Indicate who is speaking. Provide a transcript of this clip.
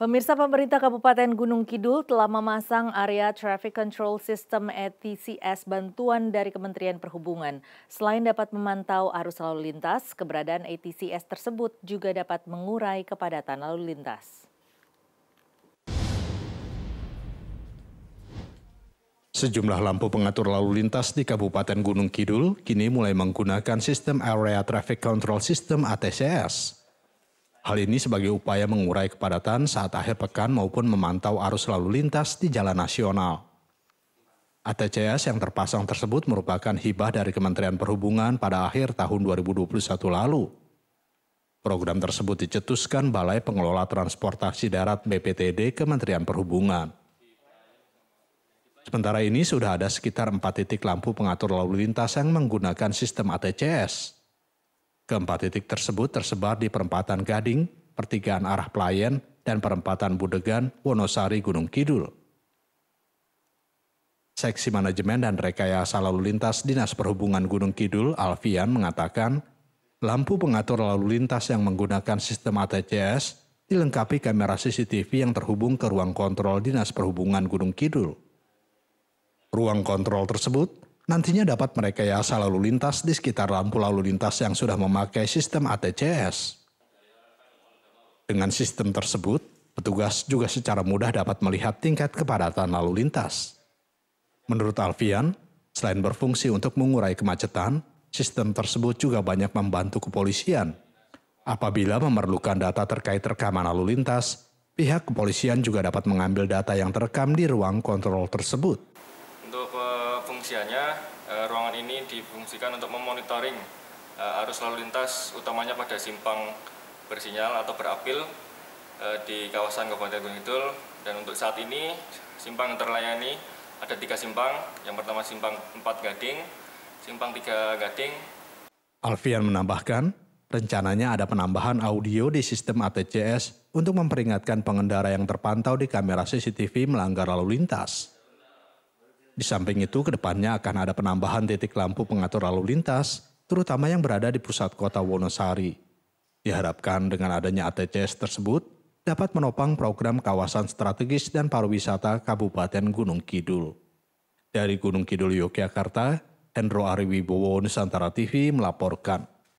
Speaker 1: Pemirsa pemerintah Kabupaten Gunung Kidul telah memasang area Traffic Control System ETCS bantuan dari Kementerian Perhubungan. Selain dapat memantau arus lalu lintas, keberadaan ATCS tersebut juga dapat mengurai kepadatan lalu lintas.
Speaker 2: Sejumlah lampu pengatur lalu lintas di Kabupaten Gunung Kidul kini mulai menggunakan sistem Area Traffic Control System ATCS. Hal ini sebagai upaya mengurai kepadatan saat akhir pekan maupun memantau arus lalu lintas di jalan nasional. ATCS yang terpasang tersebut merupakan hibah dari Kementerian Perhubungan pada akhir tahun 2021 lalu. Program tersebut dicetuskan Balai Pengelola Transportasi Darat BPTD Kementerian Perhubungan. Sementara ini sudah ada sekitar empat titik lampu pengatur lalu lintas yang menggunakan sistem ATCS. Keempat titik tersebut tersebar di perempatan Gading, pertigaan arah Playen, dan perempatan Budegan, Wonosari, Gunung Kidul. Seksi Manajemen dan Rekayasa Lalu Lintas Dinas Perhubungan Gunung Kidul, Alfian, mengatakan lampu pengatur lalu lintas yang menggunakan sistem ATCS dilengkapi kamera CCTV yang terhubung ke ruang kontrol Dinas Perhubungan Gunung Kidul. Ruang kontrol tersebut Nantinya dapat merekayasa lalu lintas di sekitar lampu lalu lintas yang sudah memakai sistem ATCS. Dengan sistem tersebut, petugas juga secara mudah dapat melihat tingkat kepadatan lalu lintas. Menurut Alfian, selain berfungsi untuk mengurai kemacetan, sistem tersebut juga banyak membantu kepolisian. Apabila memerlukan data terkait rekaman lalu lintas, pihak kepolisian juga dapat mengambil data yang terekam di ruang kontrol tersebut
Speaker 1: untuk fungsiannya, eh, ruangan ini difungsikan untuk memonitoring eh, arus lalu lintas utamanya pada simpang bersinyal atau berapil eh, di kawasan Kabupaten Gunung Kidul dan untuk saat ini simpang yang terlayani ada tiga simpang yang pertama simpang 4 Gading simpang 3 Gading
Speaker 2: Alfian menambahkan rencananya ada penambahan audio di sistem ATCS untuk memperingatkan pengendara yang terpantau di kamera CCTV melanggar lalu lintas di samping itu, kedepannya akan ada penambahan titik lampu pengatur lalu lintas, terutama yang berada di pusat kota Wonosari. Diharapkan dengan adanya ATCS tersebut dapat menopang program kawasan strategis dan pariwisata Kabupaten Gunung Kidul. Dari Gunung Kidul, Yogyakarta, Hendro Ariwibowo Nusantara TV melaporkan.